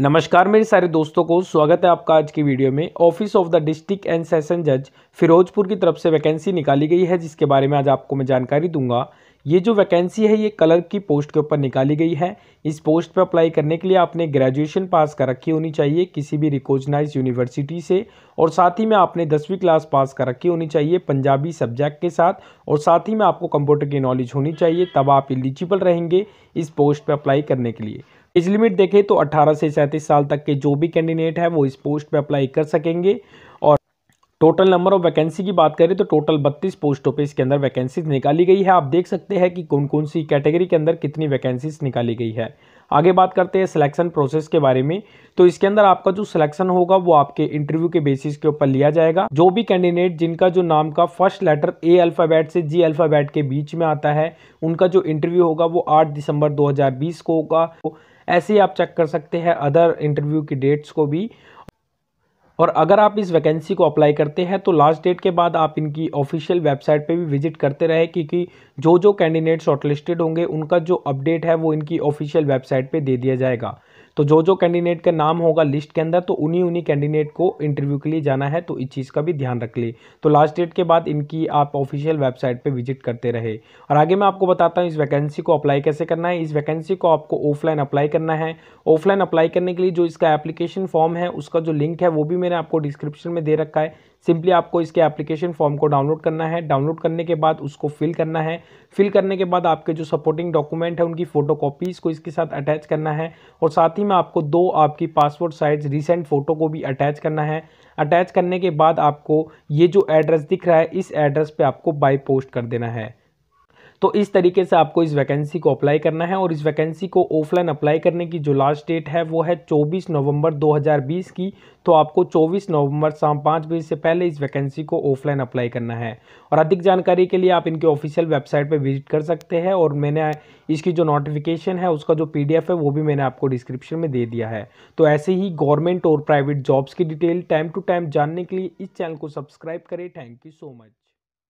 नमस्कार मेरे सारे दोस्तों को स्वागत है आपका आज की वीडियो में office of the district and session जज फिरोजपुर की तरफ से वैकेंसी निकाली गई है जिसके बारे में आज आपको मैं जानकारी दूंगा ये जो वैकेंसी है ये कलर की पोस्ट के ऊपर निकाली गई है इस पोस्ट पर अप्लाई करने के लिए आपने ग्रेजुएशन पास कर रखी होनी चाहिए किसी भी रिकोजनाइज यूनिवर्सिटी से और साथ ही में आपने दसवीं क्लास पास कर रखी होनी चाहिए पंजाबी सब्जेक्ट के साथ और साथ ही में आपको कंप्यूटर की नॉलेज होनी चाहिए तब आप एलिजिबल रहेंगे इस पोस्ट पर अप्लाई करने के लिए एज लिमिट देखें तो 18 से सैंतीस साल तक के जो भी कैंडिडेट है वो इस पोस्ट पर अप्लाई कर सकेंगे टोटल नंबर ऑफ वैकेंसी की बात करें तो टोटल 32 पोस्टों पे इसके अंदर वैकेंसीज निकाली गई है आप देख सकते हैं कि कौन कौन सी कैटेगरी के अंदर कितनी वैकेंसीज निकाली गई है आगे बात करते हैं सिलेक्शन प्रोसेस के बारे में तो इसके अंदर आपका जो सिलेक्शन होगा वो आपके इंटरव्यू के बेसिस के ऊपर लिया जाएगा जो भी कैंडिडेट जिनका जो नाम का फर्स्ट लेटर ए अल्फ़ाबेट से जी अल्फ़ाबेट के बीच में आता है उनका जो इंटरव्यू होगा वो आठ दिसंबर दो को होगा ऐसे ही आप चेक कर सकते हैं अदर इंटरव्यू की डेट्स को भी और अगर आप इस वैकेंसी को अप्लाई करते हैं तो लास्ट डेट के बाद आप इनकी ऑफिशियल वेबसाइट पे भी विजिट करते रहे क्योंकि जो जो कैंडिडेट शॉर्टलिस्टेड होंगे उनका जो अपडेट है वो इनकी ऑफिशियल वेबसाइट पे दे दिया जाएगा तो जो जो कैंडिडेट का नाम होगा लिस्ट के अंदर तो उन्हीं उन्हीं कैंडिडेट को इंटरव्यू के लिए जाना है तो इस चीज़ का भी ध्यान रख ले तो लास्ट डेट के बाद इनकी आप ऑफिशियल वेबसाइट पर विजिट करते रहे और आगे मैं आपको बताता हूँ इस वैकेंसी को अप्लाई कैसे करना है इस वैकेंसी को आपको ऑफलाइन अप्लाई करना है ऑफलाइन अप्लाई करने के लिए जो इसका एप्लीकेशन फॉर्म है उसका जो लिंक है वो भी मैं मैंने आपको डिस्क्रिप्शन में दे रखा है सिंपली आपको इसके एप्लीकेशन फॉर्म को डाउनलोड करना है डाउनलोड करने के बाद उसको फिल करना है फिल करने के बाद आपके जो सपोर्टिंग डॉक्यूमेंट है उनकी फोटो कॉपीज़ को इसके साथ अटैच करना है और साथ ही में आपको दो आपकी पासपोर्ट साइज रिसेंट फ़ोटो को भी अटैच करना है अटैच करने के बाद आपको ये जो एड्रेस दिख रहा है इस एड्रेस पर आपको बाई पोस्ट कर देना है तो इस तरीके से आपको इस वैकेंसी को अप्लाई करना है और इस वैकेंसी को ऑफलाइन अप्लाई करने की जो लास्ट डेट है वो है चौबीस नवम्बर दो की तो आपको चौबीस नवम्बर शाम पाँच बजे से पहले इस वैकेंसी को ऑफलाइन अप्लाई करना है और अधिक जानकारी के लिए आप इनके ऑफिशियल वेबसाइट पर विजिट कर सकते हैं और मैंने इसकी जो नोटिफिकेशन है उसका जो पी है वो भी मैंने आपको डिस्क्रिप्शन में दे दिया है तो ऐसे ही गवर्नमेंट और प्राइवेट जॉब्स की डिटेल टाइम टू टाइम जानने के लिए इस चैनल को सब्सक्राइब करें थैंक यू सो मच